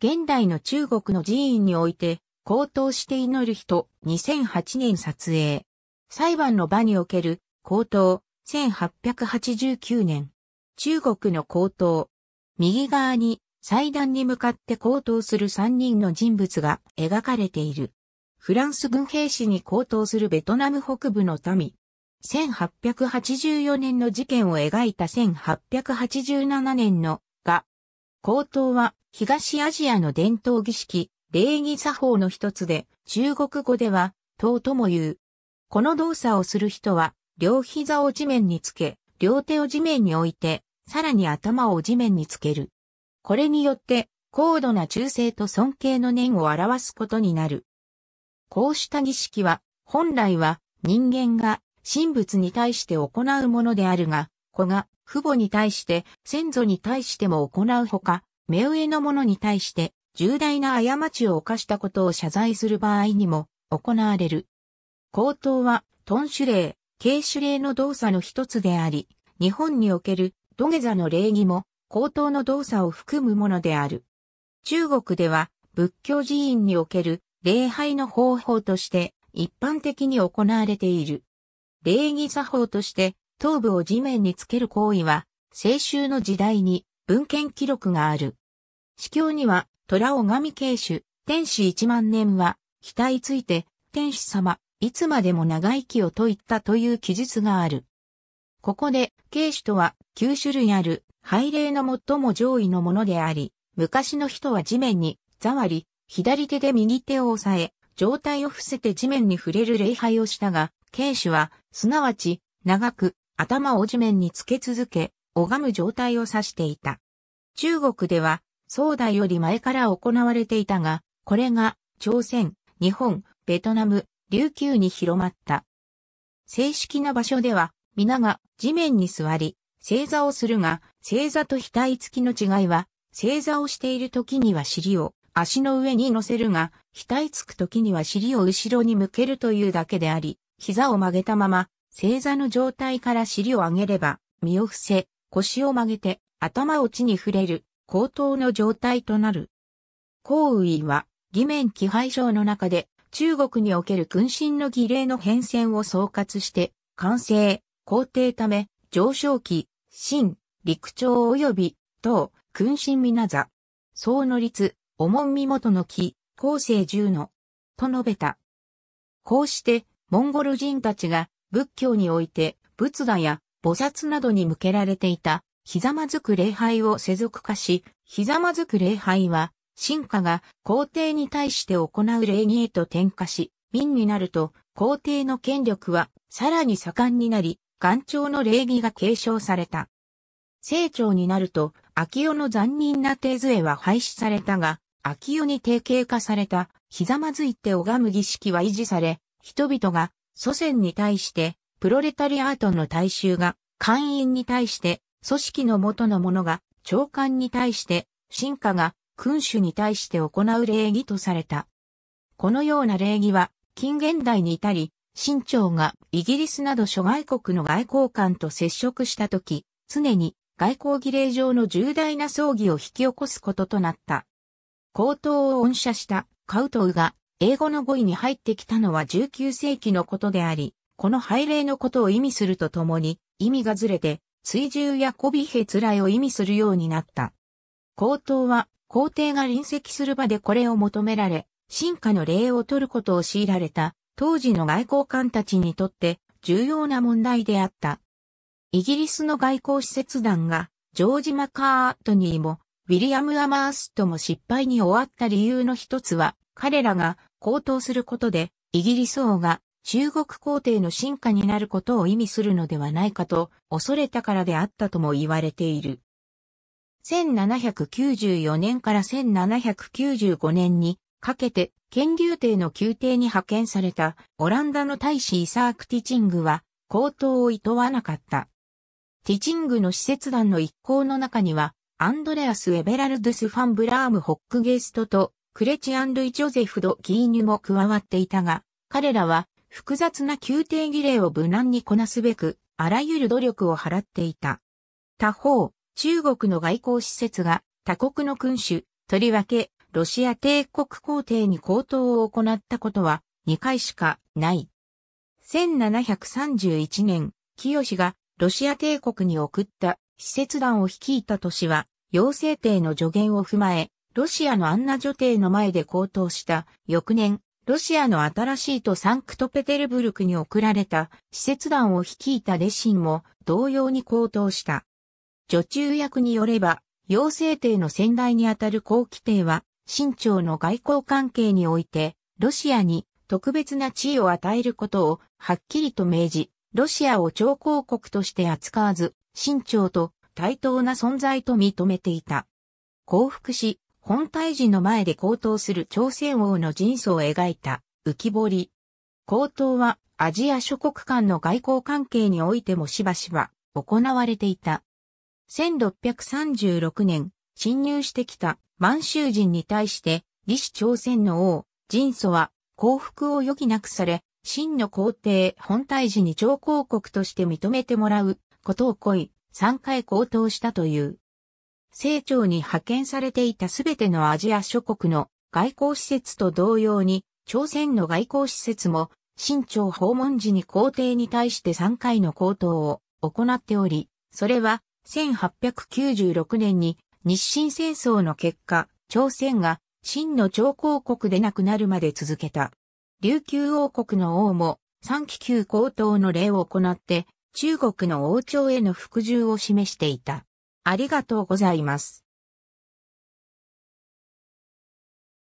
現代の中国の寺院において、高騰して祈る人、2008年撮影。裁判の場における、高騰、1889年。中国の高騰。右側に、祭壇に向かって高騰する3人の人物が描かれている。フランス軍兵士に高騰するベトナム北部の民。1884年の事件を描いた1887年の高等は東アジアの伝統儀式、礼儀作法の一つで、中国語では、等とも言う。この動作をする人は、両膝を地面につけ、両手を地面に置いて、さらに頭を地面につける。これによって、高度な忠誠と尊敬の念を表すことになる。こうした儀式は、本来は人間が神仏に対して行うものであるが、子が父母に対して先祖に対しても行うほか、目上の者に対して重大な過ちを犯したことを謝罪する場合にも行われる。口頭は、トン主礼、軽主礼の動作の一つであり、日本における土下座の礼儀も口頭の動作を含むものである。中国では仏教寺院における礼拝の方法として一般的に行われている。礼儀作法として頭部を地面につける行為は、青州の時代に文献記録がある。司教には、虎を神慶主、天使一万年は、額ついて、天使様、いつまでも長生きをといったという記述がある。ここで、慶主とは、9種類ある、拝礼の最も上位のものであり、昔の人は地面に、ざわり、左手で右手を押さえ、状態を伏せて地面に触れる礼拝をしたが、慶主は、すなわち、長く、頭を地面につけ続け、拝む状態を指していた。中国では、宋代より前から行われていたが、これが、朝鮮、日本、ベトナム、琉球に広まった。正式な場所では、皆が地面に座り、正座をするが、正座と額付きの違いは、正座をしている時には尻を足の上に乗せるが、額付く時には尻を後ろに向けるというだけであり、膝を曲げたまま正座の状態から尻を上げれば、身を伏せ、腰を曲げて、頭を地に触れる、高頭の状態となる。行位は、義面気配症の中で、中国における君臣の儀礼の変遷を総括して、完成、皇帝ため、上昇期、新、陸長及び、等、君臣皆座、総の律、おもんみ元の木、後世十の、と述べた。こうして、モンゴル人たちが仏教において、仏陀や菩薩などに向けられていた、ひざまずく礼拝を世俗化し、ひざまずく礼拝は、進化が皇帝に対して行う礼儀へと転化し、民になると皇帝の権力はさらに盛んになり、元朝の礼儀が継承された。清朝になると、秋代の残忍な手杖は廃止されたが、秋代に定型化された、ひざまずいて拝む儀式は維持され、人々が祖先に対して、プロレタリアートの大衆が、官員に対して、組織の元の者が、長官に対して、進化が、君主に対して行う礼儀とされた。このような礼儀は、近現代に至り、清朝がイギリスなど諸外国の外交官と接触したとき、常に外交儀礼上の重大な葬儀を引き起こすこととなった。口頭を恩赦したカウトウが英語の語彙に入ってきたのは19世紀のことであり、この拝礼のことを意味するとともに、意味がずれて、追従や媚びへつらいを意味するようになった。皇統は、皇帝が臨席する場でこれを求められ、進化の礼を取ることを強いられた、当時の外交官たちにとって重要な問題であった。イギリスの外交使節団が、ジョージ・マカートニーも、ウィリアム・アマーストも失敗に終わった理由の一つは、彼らが高騰することで、イギリス王が中国皇帝の進化になることを意味するのではないかと恐れたからであったとも言われている。1794年から1795年にかけて、剣竜帝の宮廷に派遣されたオランダの大使イサーク・ティチングは、高騰を厭わなかった。ティチングの使節団の一行の中には、アンドレアス・エベラルドゥス・ファン・ブラーム・ホックゲストとクレチアン・ルイ・ジョゼフ・ド・ギーニュも加わっていたが、彼らは複雑な宮廷儀礼を無難にこなすべく、あらゆる努力を払っていた。他方、中国の外交施設が他国の君主、とりわけロシア帝国皇帝に高等を行ったことは2回しかない。1731年、清がロシア帝国に送った使節団を率いた年は、要精帝の助言を踏まえ、ロシアのアンナ女帝の前で高騰した翌年、ロシアの新しいとサンクトペテルブルクに送られた使節団を率いたレシンも同様に高騰した。女中役によれば、妖精帝の先代にあたる後期帝は、清朝の外交関係において、ロシアに特別な地位を与えることをはっきりと明示、ロシアを超公国として扱わず、清朝と対等な存在と認めていた。降伏し、本体寺の前で高騰する朝鮮王の人相を描いた浮き彫り。高騰はアジア諸国間の外交関係においてもしばしば行われていた。1636年、侵入してきた満州人に対して、李氏朝鮮の王、人祖は幸福を余儀なくされ、真の皇帝本体寺に朝貢国として認めてもらうことを恋、3回高騰したという。清朝に派遣されていたすべてのアジア諸国の外交施設と同様に、朝鮮の外交施設も、清朝訪問時に皇帝に対して3回の高騰を行っており、それは1896年に日清戦争の結果、朝鮮が真の朝皇国でなくなるまで続けた。琉球王国の王も三期級高騰の礼を行って中国の王朝への服従を示していた。ありがとうございます。